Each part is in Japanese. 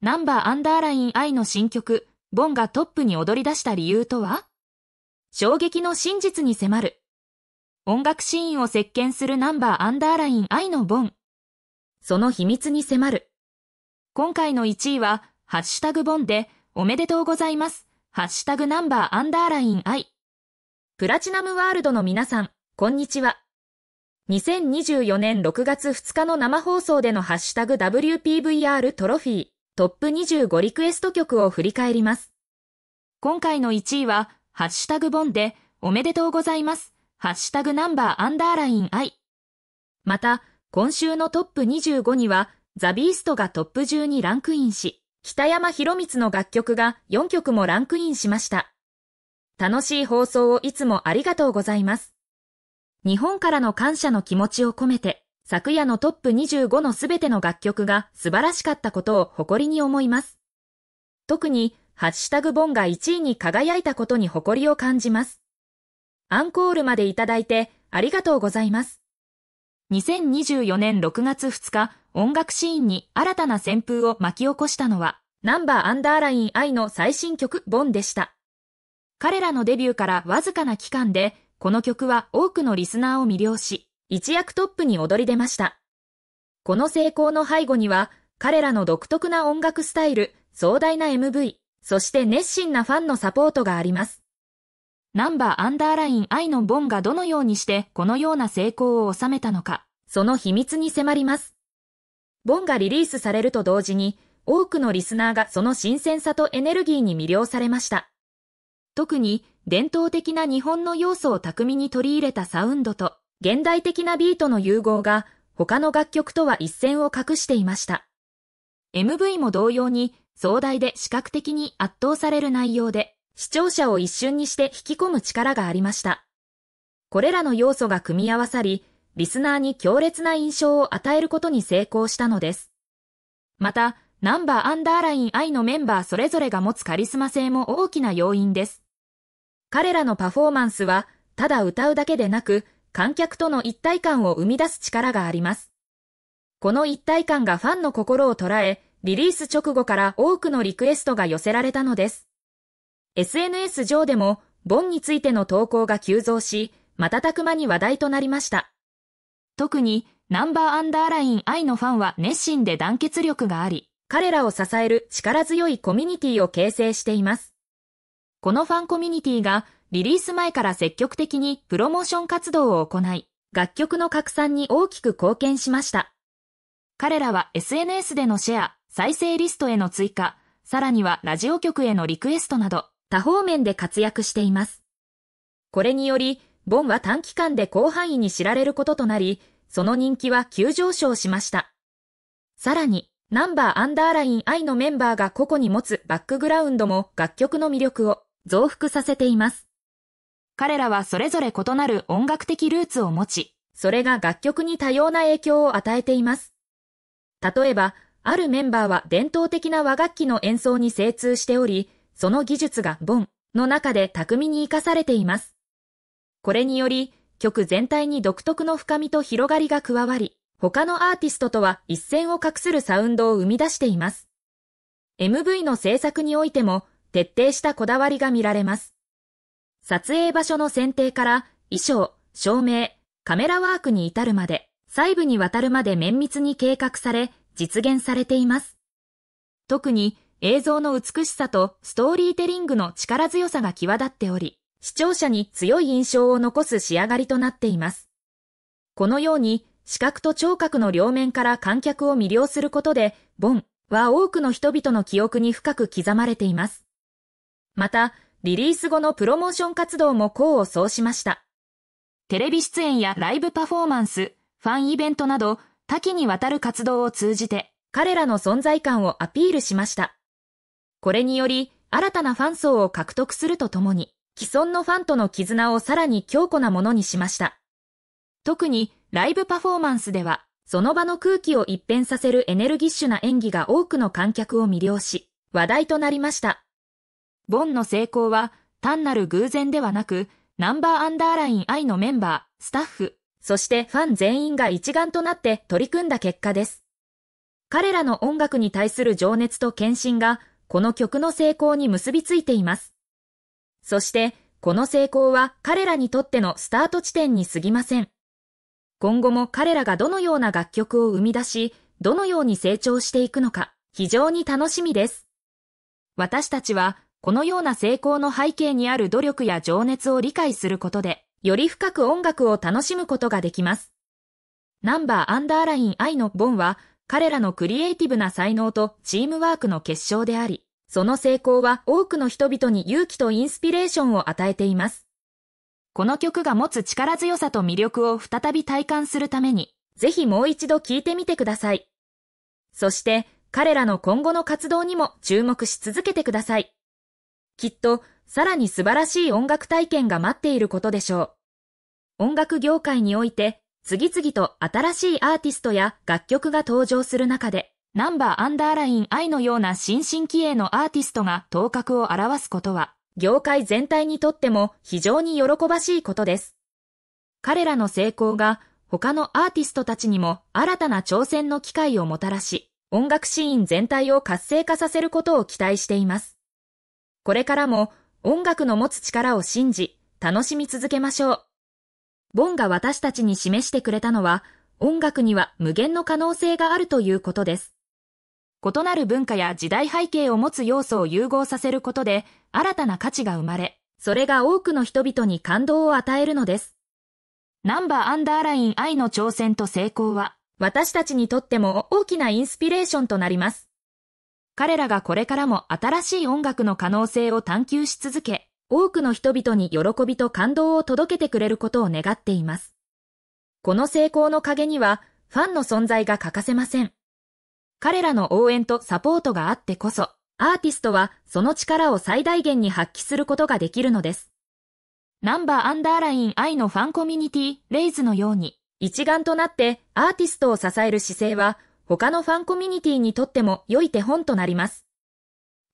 ナンバーアンダーライン I の新曲、ボンがトップに踊り出した理由とは衝撃の真実に迫る。音楽シーンを席巻するナンバーアンダーライン I のボン。その秘密に迫る。今回の1位は、ハッシュタグボンで、おめでとうございます。ハッシュタグナンバーアンダーライン I。プラチナムワールドの皆さん、こんにちは。2024年6月2日の生放送でのハッシュタグ WPVR トロフィー。トップ25リクエスト曲を振り返ります。今回の1位は、ハッシュタグボンで、おめでとうございます。ハッシュタグナンバーアンダーライン I。また、今週のトップ25には、ザ・ビーストがトップ10にランクインし、北山博光の楽曲が4曲もランクインしました。楽しい放送をいつもありがとうございます。日本からの感謝の気持ちを込めて、昨夜のトップ25のすべての楽曲が素晴らしかったことを誇りに思います。特に、ハッシュタグボンが1位に輝いたことに誇りを感じます。アンコールまでいただいてありがとうございます。2024年6月2日、音楽シーンに新たな旋風を巻き起こしたのは、ナンバーアンダーライン I の最新曲、ボンでした。彼らのデビューからわずかな期間で、この曲は多くのリスナーを魅了し、一躍トップに躍り出ました。この成功の背後には、彼らの独特な音楽スタイル、壮大な MV、そして熱心なファンのサポートがあります。ナンバーアンダーライン愛のボンがどのようにしてこのような成功を収めたのか、その秘密に迫ります。ボンがリリースされると同時に、多くのリスナーがその新鮮さとエネルギーに魅了されました。特に伝統的な日本の要素を巧みに取り入れたサウンドと、現代的なビートの融合が他の楽曲とは一線を画していました。MV も同様に壮大で視覚的に圧倒される内容で、視聴者を一瞬にして引き込む力がありました。これらの要素が組み合わさり、リスナーに強烈な印象を与えることに成功したのです。また、ナンバーアンダーライン I のメンバーそれぞれが持つカリスマ性も大きな要因です。彼らのパフォーマンスは、ただ歌うだけでなく、観客との一体感を生み出す力があります。この一体感がファンの心を捉え、リリース直後から多くのリクエストが寄せられたのです。SNS 上でも、ボンについての投稿が急増し、瞬く間に話題となりました。特に、ナンバーアンダーライン I のファンは熱心で団結力があり、彼らを支える力強いコミュニティを形成しています。このファンコミュニティがリリース前から積極的にプロモーション活動を行い、楽曲の拡散に大きく貢献しました。彼らは SNS でのシェア、再生リストへの追加、さらにはラジオ局へのリクエストなど、多方面で活躍しています。これにより、ボンは短期間で広範囲に知られることとなり、その人気は急上昇しました。さらに、ナンバーアンダーライン I のメンバーが個々に持つバックグラウンドも楽曲の魅力を増幅させています。彼らはそれぞれ異なる音楽的ルーツを持ち、それが楽曲に多様な影響を与えています。例えば、あるメンバーは伝統的な和楽器の演奏に精通しており、その技術がボンの中で巧みに活かされています。これにより、曲全体に独特の深みと広がりが加わり、他のアーティストとは一線を画するサウンドを生み出しています。MV の制作においても、徹底したこだわりが見られます。撮影場所の選定から衣装、照明、カメラワークに至るまで、細部にわたるまで綿密に計画され、実現されています。特に映像の美しさとストーリーテリングの力強さが際立っており、視聴者に強い印象を残す仕上がりとなっています。このように、視覚と聴覚の両面から観客を魅了することで、ボンは多くの人々の記憶に深く刻まれています。また、リリース後のプロモーション活動も功を奏しました。テレビ出演やライブパフォーマンス、ファンイベントなど多岐にわたる活動を通じて彼らの存在感をアピールしました。これにより新たなファン層を獲得するとともに既存のファンとの絆をさらに強固なものにしました。特にライブパフォーマンスではその場の空気を一変させるエネルギッシュな演技が多くの観客を魅了し話題となりました。ボンの成功は単なる偶然ではなく、ナンバーアンダーライン I のメンバー、スタッフ、そしてファン全員が一丸となって取り組んだ結果です。彼らの音楽に対する情熱と献身が、この曲の成功に結びついています。そして、この成功は彼らにとってのスタート地点に過ぎません。今後も彼らがどのような楽曲を生み出し、どのように成長していくのか、非常に楽しみです。私たちは、このような成功の背景にある努力や情熱を理解することで、より深く音楽を楽しむことができます。ナンバーアンダーライン愛のボンは、彼らのクリエイティブな才能とチームワークの結晶であり、その成功は多くの人々に勇気とインスピレーションを与えています。この曲が持つ力強さと魅力を再び体感するために、ぜひもう一度聴いてみてください。そして、彼らの今後の活動にも注目し続けてください。きっとさらに素晴らしい音楽体験が待っていることでしょう。音楽業界において次々と新しいアーティストや楽曲が登場する中で、ナンバーアンダーライン愛のような新進気鋭のアーティストが頭角を表すことは、業界全体にとっても非常に喜ばしいことです。彼らの成功が他のアーティストたちにも新たな挑戦の機会をもたらし、音楽シーン全体を活性化させることを期待しています。これからも音楽の持つ力を信じ、楽しみ続けましょう。ボンが私たちに示してくれたのは、音楽には無限の可能性があるということです。異なる文化や時代背景を持つ要素を融合させることで、新たな価値が生まれ、それが多くの人々に感動を与えるのです。ナンバーアンダーライン愛の挑戦と成功は、私たちにとっても大きなインスピレーションとなります。彼らがこれからも新しい音楽の可能性を探求し続け、多くの人々に喜びと感動を届けてくれることを願っています。この成功の陰には、ファンの存在が欠かせません。彼らの応援とサポートがあってこそ、アーティストはその力を最大限に発揮することができるのです。ナンバーアンダーライン愛のファンコミュニティ、レイズのように、一丸となってアーティストを支える姿勢は他のファンコミュニティにとっても良い手本となります。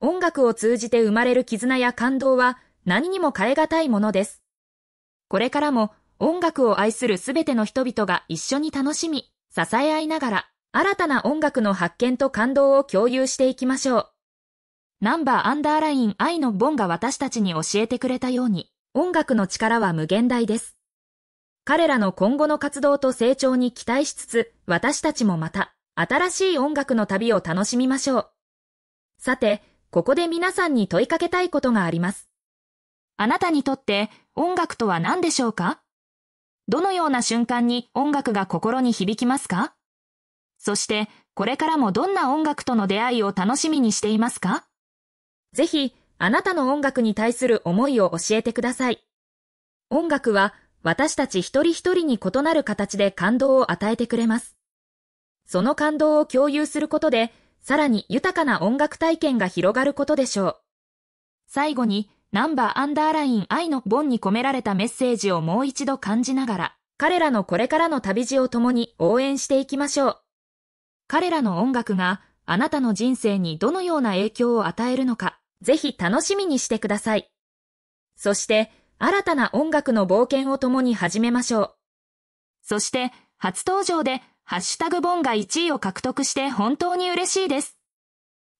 音楽を通じて生まれる絆や感動は何にも変え難いものです。これからも音楽を愛するすべての人々が一緒に楽しみ、支え合いながら、新たな音楽の発見と感動を共有していきましょう。ナンバーアンダーライン愛のボンが私たちに教えてくれたように、音楽の力は無限大です。彼らの今後の活動と成長に期待しつつ、私たちもまた、新しい音楽の旅を楽しみましょう。さて、ここで皆さんに問いかけたいことがあります。あなたにとって音楽とは何でしょうかどのような瞬間に音楽が心に響きますかそして、これからもどんな音楽との出会いを楽しみにしていますかぜひ、あなたの音楽に対する思いを教えてください。音楽は、私たち一人一人に異なる形で感動を与えてくれます。その感動を共有することで、さらに豊かな音楽体験が広がることでしょう。最後に、ナンバーアンダーライン愛のボンに込められたメッセージをもう一度感じながら、彼らのこれからの旅路を共に応援していきましょう。彼らの音楽があなたの人生にどのような影響を与えるのか、ぜひ楽しみにしてください。そして、新たな音楽の冒険を共に始めましょう。そして、初登場でハッシュタグボンが1位を獲得して本当に嬉しいです。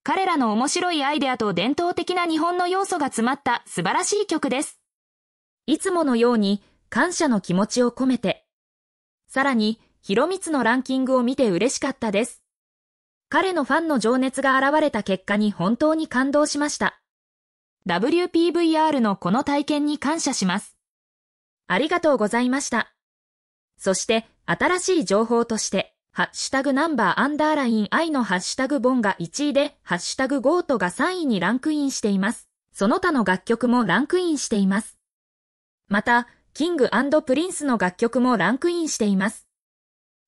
彼らの面白いアイデアと伝統的な日本の要素が詰まった素晴らしい曲です。いつものように感謝の気持ちを込めて。さらに、ひろみつのランキングを見て嬉しかったです。彼のファンの情熱が現れた結果に本当に感動しました。WPVR のこの体験に感謝します。ありがとうございました。そして、新しい情報として、ハッシュタグナンバーアンダーライン i のハッシュタグボンが1位で、ハッシュタグゴートが3位にランクインしています。その他の楽曲もランクインしています。また、キングプリンスの楽曲もランクインしています。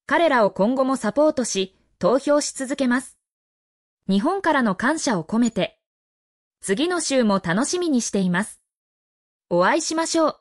彼らを今後もサポートし、投票し続けます。日本からの感謝を込めて、次の週も楽しみにしています。お会いしましょう。